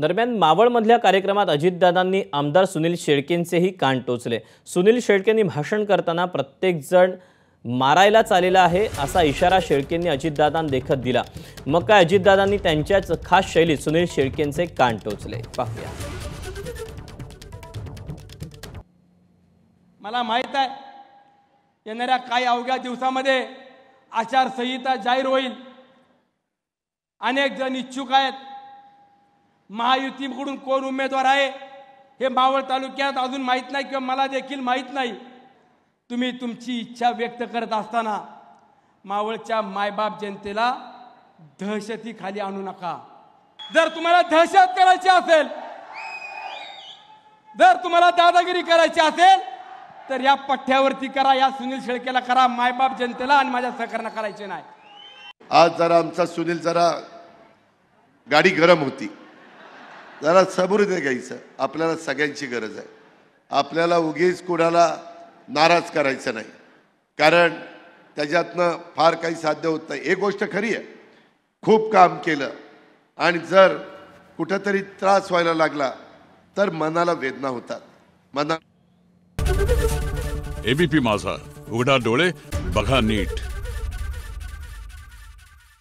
दरम्यान मावळमधल्या कार्यक्रमात अजितदादांनी आमदार सुनील शेळकेंचेही कान टोचले सुनील शेळकेंनी भाषण करताना प्रत्येकजण मारायला चालेला आहे असा इशारा शेळकेंनी देखत दिला मग काय अजितदादांनी त्यांच्याच खास शैलीत सुनील शेळकेंचे कान टोचले पाहूया मला माहित आहे येणाऱ्या काही अवघ्या दिवसामध्ये आचारसंहिता जाहीर होईल अनेक जण इच्छुक आहेत महायुतीकडून कोण उमेदवार आहे हे मावळ तालुक्यात अजून माहीत नाही किंवा मला देखील माहीत नाही तुम्ही तुमची इच्छा व्यक्त करत असताना मावळच्या मायबाप जनतेला दहशतीखाली आणू नका जर तुम्हाला दहशत करायची असेल जर तुम्हाला दादागिरी करायची असेल तर या पठ्ठ्यावरती करा या सुनील शेळकेला करा मायबाप जनतेला आणि माझ्या सहकारना करायचे नाही आज जरा आमचा सुनील जरा गाडी गरम होती जरा समृद्ध घ्यायचं आपल्याला सगळ्यांची गरज आहे आपल्याला उगीच कुणाला नाराज करायचं नाही कारण त्याच्यातनं फार काही साध्य होत नाही एक गोष्ट खरी आहे खूप काम केलं आणि जर कुठंतरी त्रास व्हायला लागला तर मनाला वेदना होतात मना एबीपी माझा उघडा डोळे बघा नीट